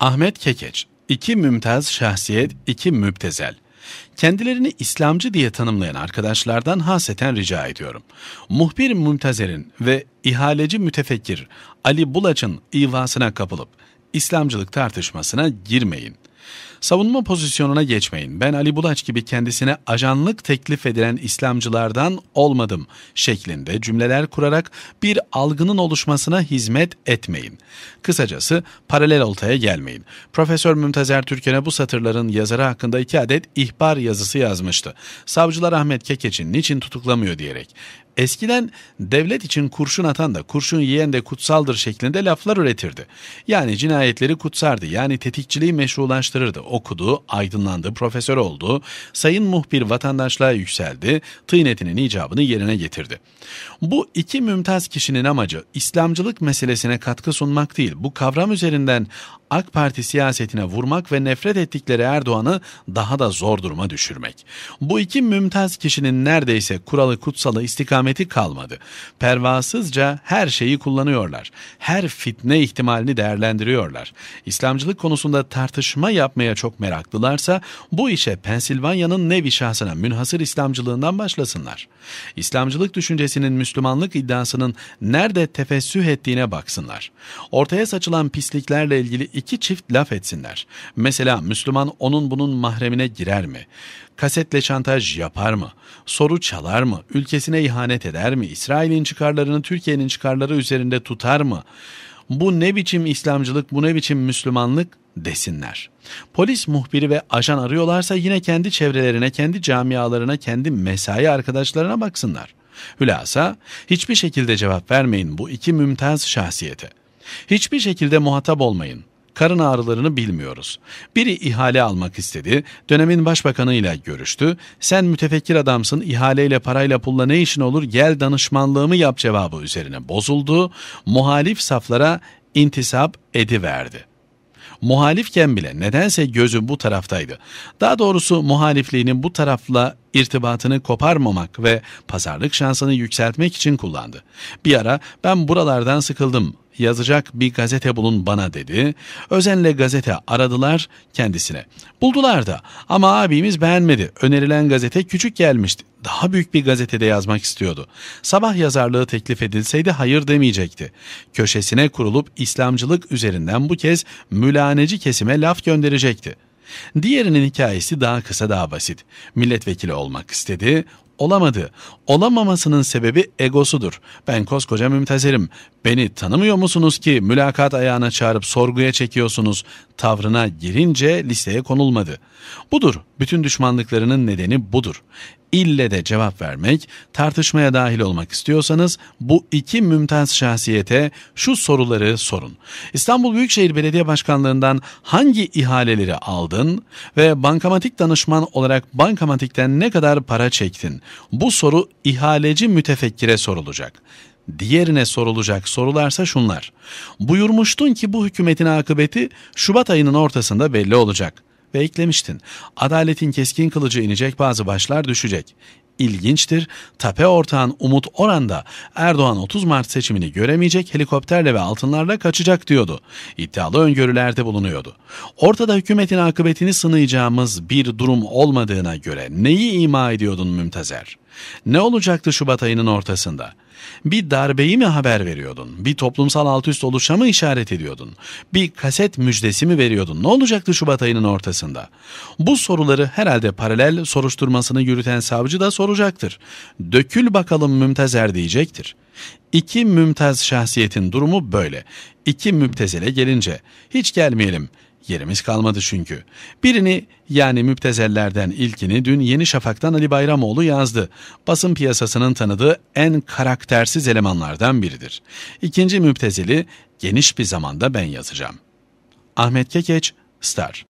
Ahmet Kekeç, iki mümtaz şahsiyet, iki müptezel. Kendilerini İslamcı diye tanımlayan arkadaşlardan haseten rica ediyorum. Muhbir Mümtazer'in ve ihaleci mütefekkir Ali Bulaç'ın ivasına kapılıp İslamcılık tartışmasına girmeyin. Savunma pozisyonuna geçmeyin. Ben Ali Bulaç gibi kendisine ajanlık teklif edilen İslamcılardan olmadım şeklinde cümleler kurarak bir algının oluşmasına hizmet etmeyin. Kısacası paralel oltaya gelmeyin. Profesör Mümtaz Ertürk'e bu satırların yazarı hakkında iki adet ihbar yazısı yazmıştı. Savcılar Ahmet Kekeç'in niçin tutuklamıyor diyerek. Eskiden devlet için kurşun atan da kurşun yiyen de kutsaldır şeklinde laflar üretirdi. Yani cinayetleri kutsardı yani tetikçiliği meşrulaştırırdı okudu, aydınlandı, profesör oldu. Sayın muhbir vatandaşlığa yükseldi, tıynetinin icabını yerine getirdi. Bu iki mümtaz kişinin amacı İslamcılık meselesine katkı sunmak değil, bu kavram üzerinden AK Parti siyasetine vurmak ve nefret ettikleri Erdoğan'ı daha da zor duruma düşürmek. Bu iki mümtaz kişinin neredeyse kuralı kutsalı istikameti kalmadı. Pervasızca her şeyi kullanıyorlar. Her fitne ihtimalini değerlendiriyorlar. İslamcılık konusunda tartışma yapmaya çok meraklılarsa bu işe Pensilvanya'nın nevi şahsına münhasır İslamcılığından başlasınlar. İslamcılık düşüncesinin Müslümanlık iddiasının nerede tefessüh ettiğine baksınlar. Ortaya saçılan pisliklerle ilgili iki çift laf etsinler. Mesela Müslüman onun bunun mahremine girer mi? Kasetle şantaj yapar mı? Soru çalar mı? Ülkesine ihanet eder mi? İsrail'in çıkarlarını Türkiye'nin çıkarları üzerinde tutar mı? Bu ne biçim İslamcılık, bu ne biçim Müslümanlık desinler. Polis muhbiri ve ajan arıyorlarsa yine kendi çevrelerine, kendi camialarına, kendi mesai arkadaşlarına baksınlar. Hülasa hiçbir şekilde cevap vermeyin bu iki mümtaz şahsiyete. Hiçbir şekilde muhatap olmayın karın ağrılarını bilmiyoruz. Biri ihale almak istedi, dönemin başbakanıyla görüştü. Sen mütefekkir adamsın, ihaleyle parayla pulla ne işin olur gel danışmanlığımı yap cevabı üzerine bozuldu. Muhalif saflara intisap ediverdi. Muhalifken bile nedense gözü bu taraftaydı. Daha doğrusu muhalifliğinin bu tarafla irtibatını koparmamak ve pazarlık şansını yükseltmek için kullandı. Bir ara ben buralardan sıkıldım yazacak bir gazete bulun bana dedi. Özenle gazete aradılar kendisine. Buldular da ama abimiz beğenmedi. Önerilen gazete küçük gelmişti. Daha büyük bir gazetede yazmak istiyordu. Sabah yazarlığı teklif edilseydi hayır demeyecekti. Köşesine kurulup İslamcılık üzerinden bu kez mülaneci kesime laf gönderecekti. Diğerinin hikayesi daha kısa daha basit. Milletvekili olmak istedi, olamadı. Olamamasının sebebi egosudur. Ben koskoca mümtezerim. Beni tanımıyor musunuz ki mülakat ayağına çağırıp sorguya çekiyorsunuz? tavrına girince liseye konulmadı. Budur, bütün düşmanlıklarının nedeni budur. İlle de cevap vermek, tartışmaya dahil olmak istiyorsanız bu iki mümtaz şahsiyete şu soruları sorun. İstanbul Büyükşehir Belediye Başkanlığından hangi ihaleleri aldın ve bankamatik danışman olarak bankamatikten ne kadar para çektin? Bu soru ihaleci mütefekkire sorulacak. Diğerine sorulacak sorularsa şunlar. Buyurmuştun ki bu hükümetin akıbeti Şubat ayının ortasında belli olacak. Ve eklemiştin. Adaletin keskin kılıcı inecek bazı başlar düşecek. İlginçtir. Tape ortağın Umut Oran'da Erdoğan 30 Mart seçimini göremeyecek helikopterle ve altınlarla kaçacak diyordu. İddialı öngörülerde bulunuyordu. Ortada hükümetin akıbetini sınayacağımız bir durum olmadığına göre neyi ima ediyordun Mümtazer?'' Ne olacaktı Şubat ayının ortasında? Bir darbeyi mi haber veriyordun? Bir toplumsal alt üst oluşa mı işaret ediyordun? Bir kaset müjdesi mi veriyordun? Ne olacaktı Şubat ayının ortasında? Bu soruları herhalde paralel soruşturmasını yürüten savcı da soracaktır. Dökül bakalım Mümtezer diyecektir. İki mümtaz şahsiyetin durumu böyle. İki müptezele gelince hiç gelmeyelim Yerimiz kalmadı çünkü. Birini yani müptezellerden ilkini dün Yeni Şafak'tan Ali Bayramoğlu yazdı. Basın piyasasının tanıdığı en karaktersiz elemanlardan biridir. İkinci müptezeli geniş bir zamanda ben yazacağım. Ahmet Kekeç, Star